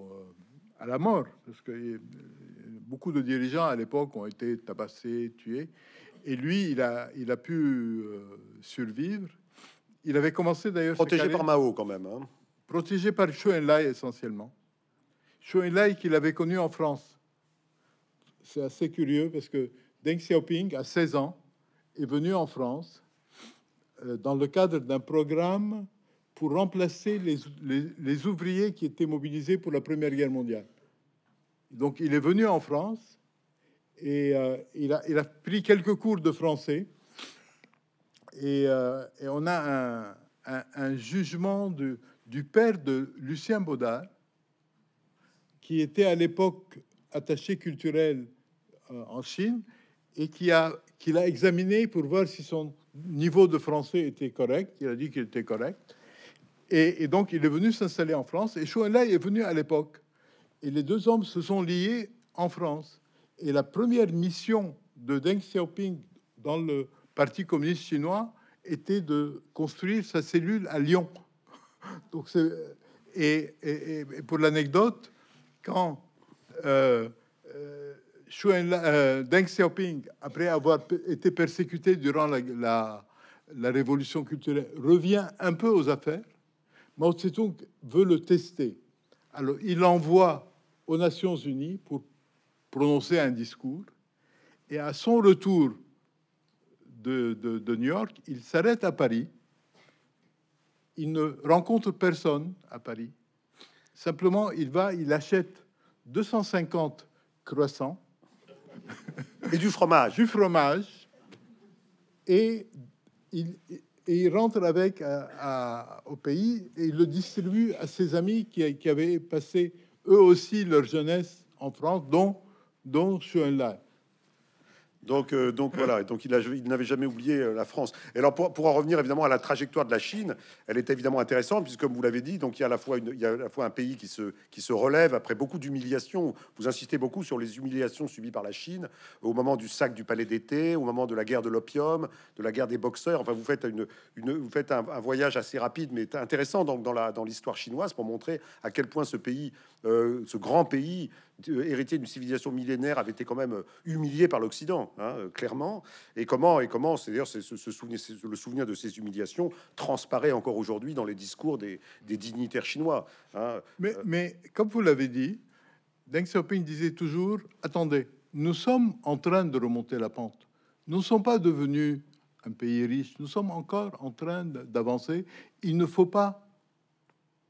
à la mort, parce que beaucoup de dirigeants à l'époque ont été tabassés, tués, et lui, il a, il a pu survivre. Il avait commencé d'ailleurs protégé par Mao quand même, hein. protégé par Chou Enlai essentiellement. Chou Enlai qu'il avait connu en France. C'est assez curieux parce que Deng Xiaoping, à 16 ans, est venu en France euh, dans le cadre d'un programme pour remplacer les, les, ouvriers qui étaient mobilisés pour la Première Guerre mondiale. Donc il est venu en France et euh, il, a, il, a, pris quelques cours de français. Et, euh, on a un, jugement de, du père de Lucien Baudard, qui était à l'époque attaché culturel en Chine et qui a qu'il a examiné pour voir si son niveau de français était correct. Il a dit qu'il était correct. Et, donc, il est venu s'installer en France. Et Schoenley est venu à l'époque. Et les deux hommes se sont liés en France. Et la première mission de Deng Xiaoping dans le Parti communiste chinois était de construire sa cellule à Lyon. donc, et, et, pour l'anecdote, quand euh, euh, Deng Xiaoping, après avoir été persécuté durant la, révolution culturelle, revient un peu aux affaires. Mao tse veut le tester. Alors, il l'envoie aux Nations Unies pour prononcer un discours. Et à son retour de, de New York, il s'arrête à Paris. Il ne rencontre personne à Paris. Simplement, il va, il achète 250 croissants Et du fromage. Du fromage. Et il, rentre avec euh, au pays et il le distribue à ses amis qui, avaient passé eux aussi leur jeunesse en France, dont, dont Schoenlein. Donc, euh, mm. voilà, donc il, n'avait jamais oublié euh, la France. Et alors pour, en revenir évidemment à la trajectoire de la Chine, elle est évidemment intéressante puisque comme vous l'avez dit, donc il y a à la fois un pays qui se relève après beaucoup d'humiliations. Vous insistez beaucoup sur les humiliations subies par la Chine au moment du sac du Palais d'été, au moment de la guerre de l'opium, de la guerre des boxeurs. Enfin, vous faites vous faites un, voyage assez rapide mais intéressant dans, l'histoire chinoise pour montrer à quel point ce pays, euh, ce grand pays, euh, héritier d'une civilisation millénaire, avait été quand même euh, humilié par l'Occident, hein, euh, clairement. Et comment, et comment, cest d'ailleurs dire ce, souvenir, le souvenir de ces humiliations transparaît encore aujourd'hui dans les discours des, dignitaires chinois. Hein, mais, mais comme vous l'avez dit, Deng Xiaoping disait toujours Attendez, nous sommes en train de remonter la pente. Nous ne sommes pas devenus un pays riche. Nous sommes encore en train d'avancer. Il ne faut pas,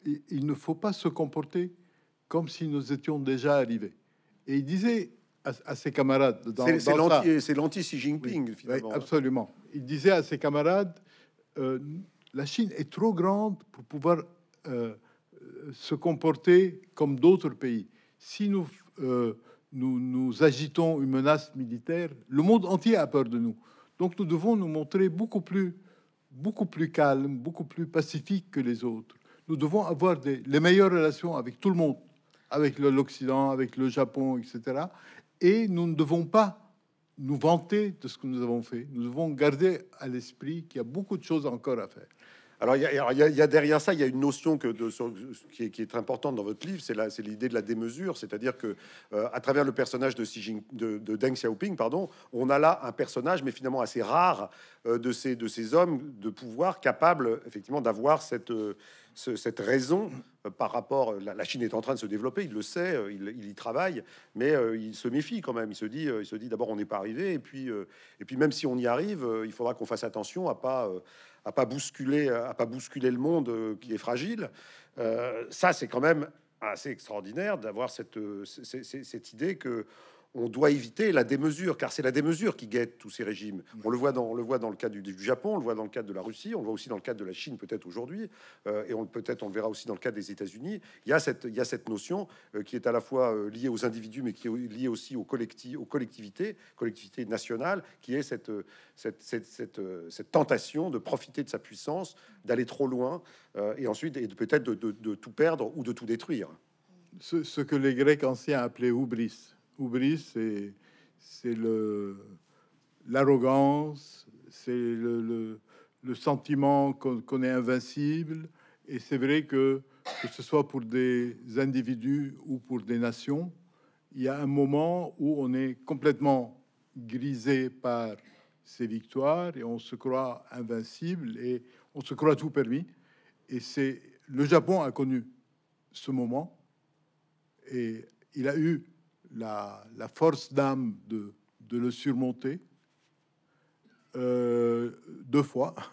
il ne faut pas se comporter comme si nous étions déjà arrivés. Et il disait à, ses camarades... C'est l'anti-Xi Jinping, finalement. absolument. Il disait à ses camarades, euh, la Chine est trop grande pour pouvoir euh, se comporter comme d'autres pays. Si nous, euh, nous, nous agitons une menace militaire, le monde entier a peur de nous. Donc nous devons nous montrer beaucoup plus, beaucoup plus calmes, beaucoup plus pacifiques que les autres. Nous devons avoir les meilleures relations avec tout le monde, avec l'Occident, avec le Japon, etc. Et nous ne devons pas nous vanter de ce que nous avons fait. Nous devons garder à l'esprit qu'il y a beaucoup de choses encore à faire. Alors, il y, a derrière ça, il y a une notion que de, qui, est, qui, importante dans votre livre, c'est l'idée de la démesure, c'est-à-dire que euh, à travers le personnage de, de, Deng Xiaoping, pardon, on a là un personnage, mais finalement assez rare euh, de, ces, de ces hommes de pouvoir capables effectivement d'avoir cette euh, cette raison euh, par rapport. Euh, la, Chine est en train de se développer, il le sait, euh, il, y travaille, mais il se méfie quand même. Il se dit, il se dit d'abord on n'est pas arrivé, et puis et puis même si on y arrive, il faudra qu'on fasse attention à pas à pas bousculer à pas bousculer le monde qui est fragile. ça c'est quand même assez extraordinaire d'avoir cette, cette idée que on doit éviter la démesure, car c'est la démesure qui guette tous ces régimes. On le voit dans, le, voit cas du, Japon, on le voit dans le cas de la Russie, on le voit aussi dans le cas de la Chine peut-être aujourd'hui, euh, et on peut-être on le verra aussi dans le cas des États-Unis. Il y a cette, notion euh, qui est à la fois euh, liée aux individus, mais qui est liée aussi aux, aux collectivités, collectivités nationales, qui est cette, tentation de profiter de sa puissance, d'aller trop loin, et ensuite peut-être de, tout perdre ou de tout détruire. Ce, que les Grecs anciens appelaient oublis Oubris, c'est, c'est l'arrogance, c'est le, sentiment qu'on, est invincible. Et c'est vrai que, que ce soit pour des individus ou pour des nations, il y a un moment où on est complètement grisé par ces victoires et on se croit invincible et on se croit tout permis. Et c'est le Japon a connu ce moment et il a eu la, force d'âme de, le surmonter euh, deux fois.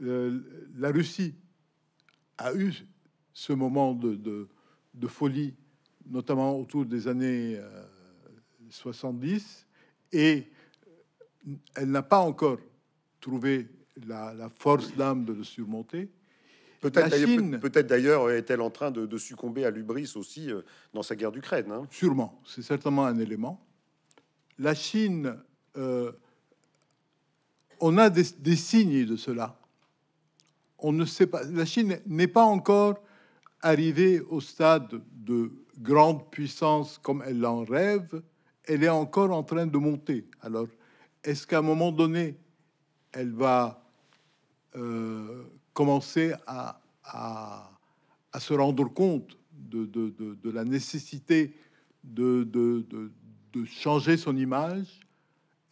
Euh, la Russie a eu ce moment de, folie, notamment autour des années 70, euh, et elle n'a pas encore trouvé la force d'âme de le surmonter. Peut-être d'ailleurs euh, est-elle en train de, succomber à l'ubris aussi euh, dans sa guerre d'Ukraine. Hein. Sûrement, c'est certainement un élément. La Chine, euh, on a des, signes de cela. On ne sait pas. La Chine n'est pas encore arrivée au stade de grande puissance comme elle en rêve. Elle est encore en train de monter. Alors, est-ce qu'à un moment donné, elle va commencer à, à, se rendre compte de, de, de, de la nécessité de, changer son image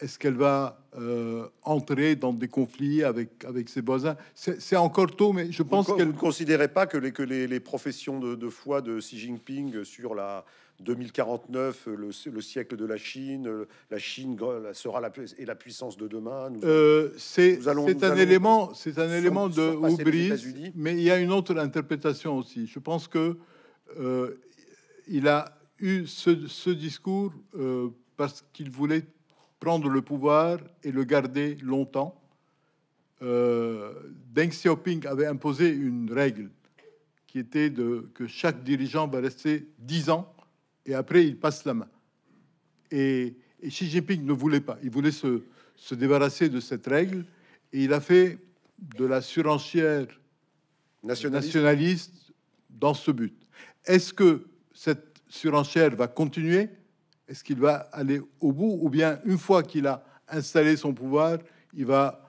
est-ce qu'elle va euh, entrer dans des conflits avec, avec ses voisins C'est encore tôt, mais je pense qu'elle... ne considérait pas que les, que les, professions de, foi de Xi Jinping sur la 2049, le, le, siècle de la Chine, la Chine sera la, et la puissance de demain euh, C'est un, élément, c'est un élément de oubli, mais il y a une autre interprétation aussi. Je pense que euh, il a eu ce discours parce qu'il voulait prendre le pouvoir et le garder longtemps. Euh, Deng Xiaoping avait imposé une règle qui était que chaque dirigeant va rester dix ans et après il passe la main. Et, Xi Jinping ne voulait pas, il voulait se, débarrasser de cette règle et il a fait de la surenchère nationaliste, nationaliste dans ce but. Est-ce que cette surenchère va continuer est-ce qu'il va aller au bout ou bien une fois qu'il a installé son pouvoir, il va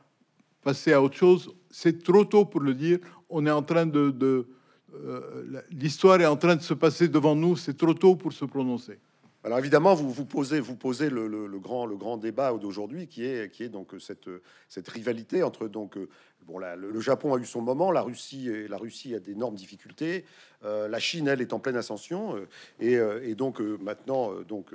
passer à autre chose C'est trop tôt pour le dire. On est en train de, euh, l'histoire est en train de se passer devant nous. C'est trop tôt pour se prononcer. Alors évidemment, vous, vous posez, vous posez le, grand, le grand débat d'aujourd'hui qui est, qui est donc euh, cette, euh, cette rivalité entre donc euh, bon, là, le, Japon a eu son moment, la Russie la Russie a d'énormes difficultés, la Chine elle est en pleine ascension et, donc maintenant donc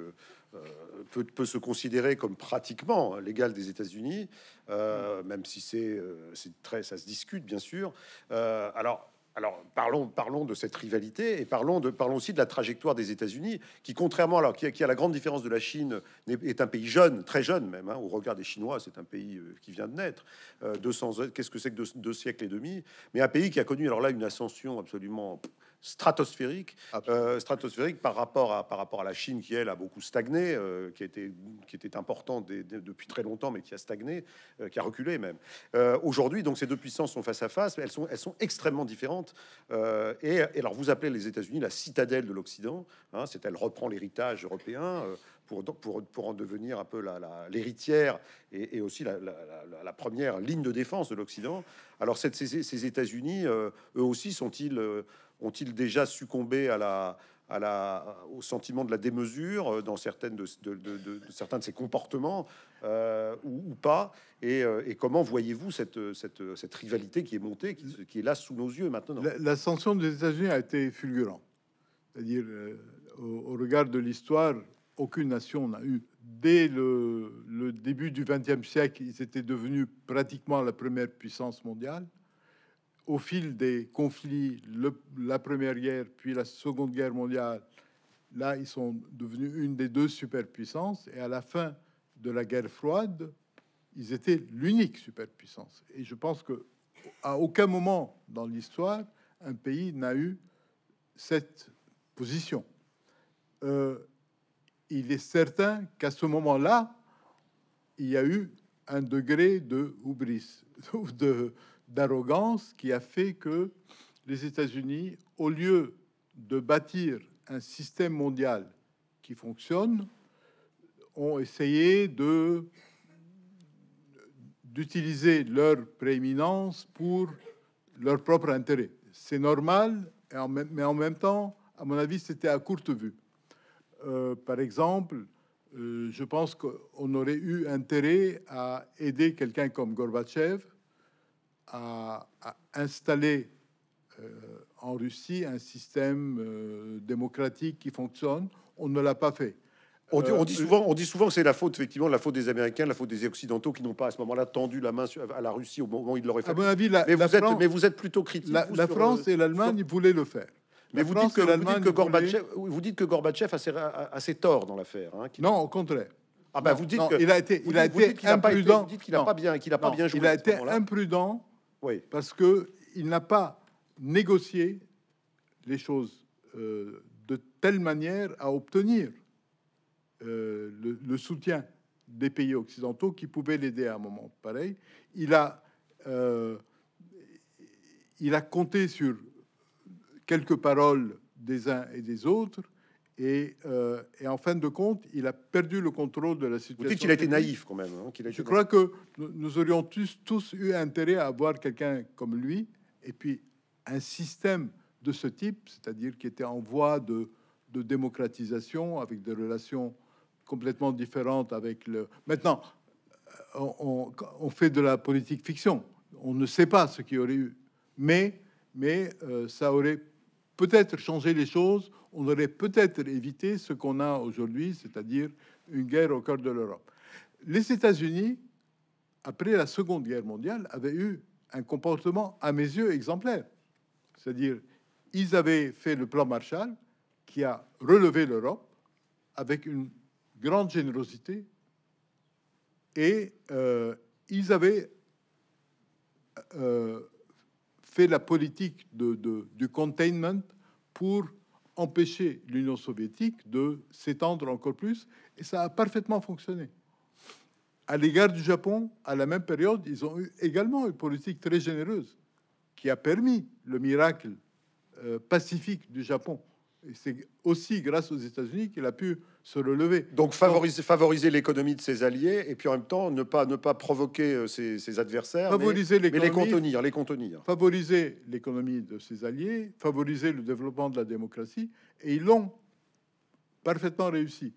peut, se considérer comme pratiquement hein, l'égal des États-Unis, même si c'est c'est très ça se discute bien sûr. alors alors parlons, parlons de cette rivalité et parlons, de, parlons aussi de la trajectoire des États-Unis, qui contrairement alors qui, à la grande différence de la Chine est, un pays jeune, très jeune même. Hein, au regard des Chinois, c'est un pays euh, qui vient de naître. 200 euh, qu'est-ce que c'est que deux, siècles et demi Mais un pays qui a connu alors là une ascension absolument stratosphérique, ah, euh, stratosphérique par rapport à par rapport à la Chine qui elle a beaucoup stagné, euh, qui était qui était importante depuis très longtemps, mais qui a stagné, euh, qui a reculé même. Aujourd'hui, donc ces deux puissances sont face à face, elles sont elles sont extrêmement différentes. Et, alors vous appelez les États-Unis la citadelle de l'Occident, hein, c'est elle reprend l'héritage européen. Pour, pour, pour, en devenir un peu l'héritière et, aussi la, première ligne de défense de l'Occident. Alors cette, ces, États-Unis, eux aussi, sont-ils ont-ils déjà succombé à la, à la, au sentiment de la démesure euh, dans certaines de, certains de ces comportements euh, ou, pas euh, Et, comment voyez-vous cette, rivalité qui est montée, qui, est là sous nos yeux maintenant L'ascension des États-Unis a été fulgurante. C'est-à-dire, au, regard de l'histoire, aucune nation n'a eu. Dès le, le début du XXe siècle, ils étaient devenus pratiquement la première puissance mondiale au fil des conflits, la Première Guerre, puis la Seconde Guerre mondiale, là, ils sont devenus une des deux superpuissances. Et à la fin de la guerre froide, ils étaient l'unique superpuissance. Et je pense qu'à aucun moment dans l'histoire, un pays n'a eu cette position. Euh, il est certain qu'à ce moment-là, il y a eu un degré de hubris, de, d'arrogance qui a fait que les États-Unis, au lieu de bâtir un système mondial qui fonctionne, ont essayé de d'utiliser leur prééminence pour leur propre intérêt. C'est normal, mais en même temps, à mon avis, c'était à courte vue. Euh, par exemple, euh, je pense qu'on aurait eu intérêt à aider quelqu'un comme Gorbatchev à, installer euh, en Russie un système euh, démocratique qui fonctionne. On ne l'a pas fait. On dit, euh, souvent, on dit souvent que c'est la faute, effectivement, la faute des Américains, la faute des Occidentaux qui n'ont pas à ce moment-là tendu la main à la Russie au moment où ils l'auraient fait. mais, vous êtes, plutôt critique. La, France et l'Allemagne voulaient le faire. Mais vous dites, que, vous, que Gorbatchev, vous dites que Gorbatchev a ses, torts dans l'affaire. Hein, non, au contraire. Ah ben, vous dites qu'il a été, il a été imprudent. qu'il n'a pas bien, qu'il a pas bien joué. Il a été imprudent parce Parce qu'il n'a pas négocié les choses euh, de telle manière à obtenir euh, le, soutien des pays occidentaux qui pouvaient l'aider à un moment pareil. Il a, euh, il a compté sur quelques paroles des uns et des autres et, euh, et, en fin de compte, il a perdu le contrôle de la situation. Vous dites qu'il a été naïf quand même. Hein, je crois que nous, aurions tous, tous, eu intérêt à avoir quelqu'un comme lui, et puis un système de ce type, c'est-à-dire qui était en voie de, de, démocratisation, avec des relations complètement différentes avec le... Maintenant, euh, on, fait de la politique fiction. On ne sait pas ce qu'il y aurait eu. Mais, mais euh, ça aurait peut-être changer les choses, on aurait peut-être évité ce qu'on a aujourd'hui, c'est-à-dire une guerre au cœur de l'Europe. Les États-Unis, après la Seconde Guerre mondiale, avaient eu un comportement, à mes yeux, exemplaire. C'est-à-dire, ils avaient fait le plan Marshall qui a relevé l'Europe avec une grande générosité et euh, ils avaient euh, fait la politique de, du containment pour empêcher l'Union soviétique de s'étendre encore plus, et ça a parfaitement fonctionné. À l'égard du Japon, à la même période, ils ont eu également une politique très généreuse qui a permis le miracle euh, pacifique du Japon. Et c'est aussi grâce aux États-Unis qu'il a pu se le lever. Donc favoriser, l'économie de ses alliés et puis en même temps ne pas, ne pas provoquer euh, ses, adversaires, favoriser mais, les contenir, les contenir. Favoriser l'économie de ses alliés, favoriser le développement de la démocratie et ils l'ont parfaitement réussi.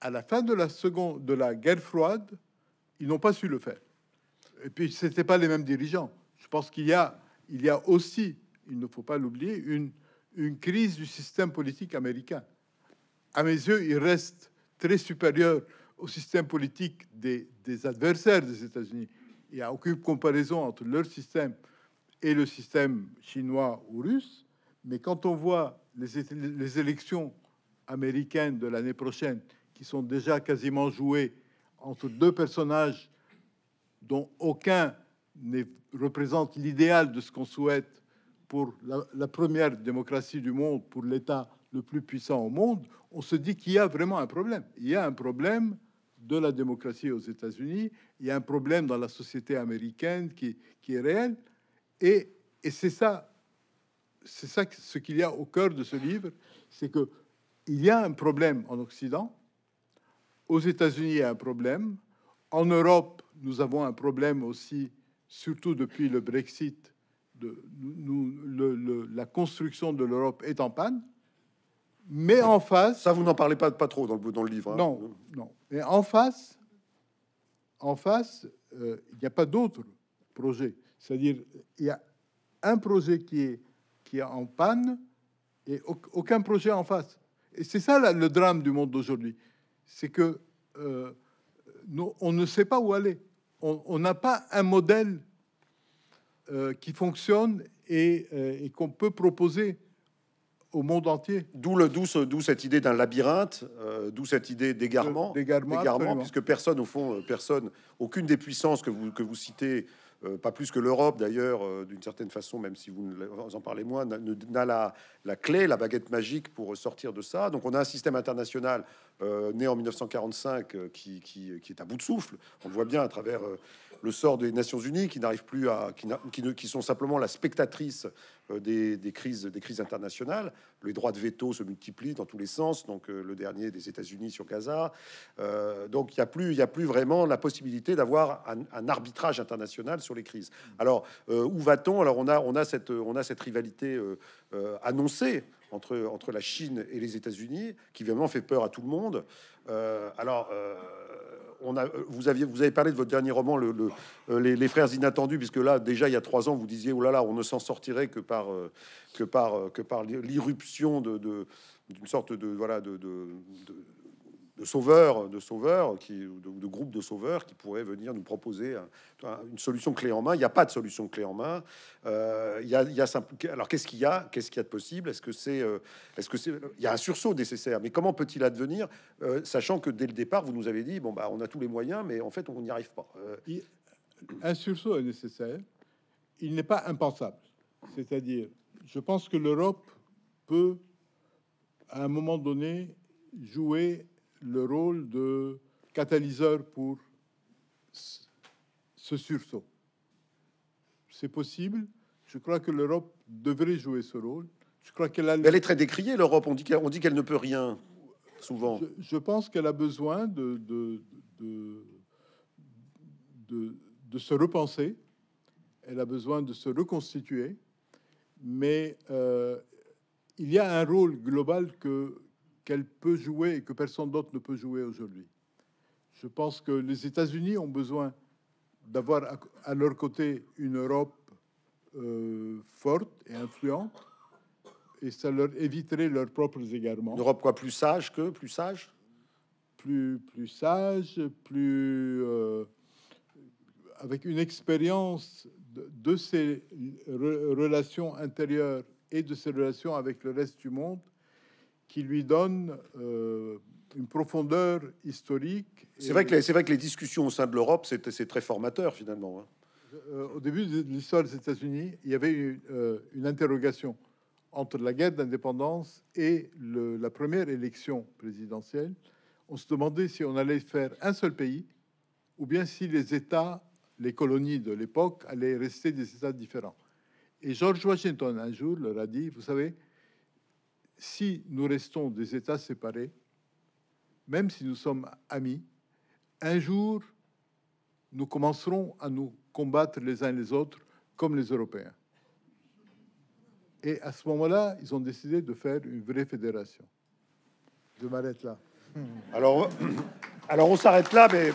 À la fin de la seconde de la guerre froide, ils n'ont pas su le faire. Et puis ce c'était pas les mêmes dirigeants. Je pense qu'il y a, il y a aussi, il ne faut pas l'oublier, une une crise du système politique américain à mes yeux, il reste très supérieur au système politique des, adversaires des États-Unis. Il n'y a aucune comparaison entre leur système et le système chinois ou russe. Mais quand on voit les, élections américaines de l'année prochaine, qui sont déjà quasiment jouées entre deux personnages dont aucun ne représente l'idéal de ce qu'on souhaite pour la, première démocratie du monde, pour l'État le plus puissant au monde, on se dit qu'il y a vraiment un problème. Il y a un problème de la démocratie aux États-Unis, il y a un problème dans la société américaine qui, est réel, et, c'est ça, c'est ça ce qu'il y a au cœur de ce livre, c'est que il y a un problème en Occident, aux États-Unis il y a un problème, en Europe nous avons un problème aussi, surtout depuis le Brexit, de, nous, la construction de l'Europe est en panne. Mais en face. Ça, vous n'en parlez pas, pas trop dans le, dans le livre. Hein. Non, non. Mais en face, en face, euh, il n'y a pas d'autre projet. C'est-à-dire, il y a un projet qui est, qui est en panne et aucun projet en face. Et c'est ça le drame du monde d'aujourd'hui. C'est que euh, on ne sait pas où aller. On n'a pas un modèle euh, qui fonctionne et qu'on peut proposer au monde entier. D'où, le, cette idée d'un labyrinthe, euh, d'où cette idée d'égarement, puisque personne, au fond, euh, personne, aucune des puissances que vous, citez, euh, pas plus que l'Europe d'ailleurs, d'une certaine façon, même si vous en parlez moins, n'a, la, clé, la baguette magique pour sortir de ça. Donc on a un système international né en 1945 qui, qui, est à bout de souffle. On le voit bien à travers le sort des Nations Unies qui n'arrivent plus à qui, qui, sont simplement la spectatrice euh, des, crises, des crises internationales. Les droits de veto se multiplient dans tous les sens, donc euh, le dernier des États-Unis sur Gaza. Euh, donc il n'y a, plus, y a plus vraiment la possibilité d'avoir un, arbitrage international sur les crises. Alors où va-t-on Alors on a, on, a cette, on a cette rivalité annoncée entre, entre la Chine et les États-Unis, qui vraiment fait peur à tout le monde. alors, euh, euh, vous, aviez, vous avez parlé de votre dernier roman, euh, les, Frères Inattendus, puisque là, déjà, il y a trois ans, vous disiez, oh là là, on ne s'en sortirait que par, euh, que par, que par l'irruption d'une sorte de voilà de, de sauveurs, de sauveurs qui, de, de, groupes de sauveurs qui pourraient venir nous proposer une solution clé en main. Il n'y a pas de solution clé en main. Euh, il, y a, alors qu'est-ce qu'il y a Qu'est-ce qu'il y a de possible Est-ce que c'est, euh, est-ce que c'est, il y a un sursaut nécessaire, mais comment peut-il advenir, euh, sachant que dès le départ vous nous avez dit bon bah on a tous les moyens, mais en fait on n'y arrive pas. un sursaut est nécessaire. Il n'est pas impensable. C'est-à-dire, je pense que l'Europe peut à un moment donné jouer le rôle de catalyseur pour ce sursaut. C'est possible. Je crois que l'Europe devrait jouer ce rôle. Je crois qu'elle Elle est très décriée, l'Europe. On dit qu'elle ne peut rien, souvent. Je, pense qu'elle a besoin de de, de, de, se repenser. Elle a besoin de se reconstituer. Mais euh, il y a un rôle global que qu'elle peut jouer et que personne d'autre ne peut jouer aujourd'hui. Je pense que les États-Unis ont besoin d'avoir à leur côté une Europe euh, forte et influente, et ça leur éviterait leurs propres égarements. Une Europe quoi plus sage que plus sage, plus plus sage, plus euh, avec une expérience de, ses relations intérieures et de ses relations avec le reste du monde qui lui donne euh, une profondeur historique. C'est vrai, que les, vrai que les discussions au sein de l'Europe, c'est très formateur finalement. Hein. Euh, euh, au début de l'histoire des États-Unis, il y avait une, une, interrogation entre la guerre d'indépendance et la première élection présidentielle. On se demandait si on allait faire un seul pays ou bien si les États, les colonies de l'époque, allaient rester des États différents. Et George Washington, un jour, leur a dit, vous savez, si nous restons des États séparés, même si nous sommes amis, un jour, nous commencerons à nous combattre les uns les autres comme les Européens. Et à ce moment-là, ils ont décidé de faire une vraie fédération. Je m'arrête là. Alors, alors on s'arrête là, mais...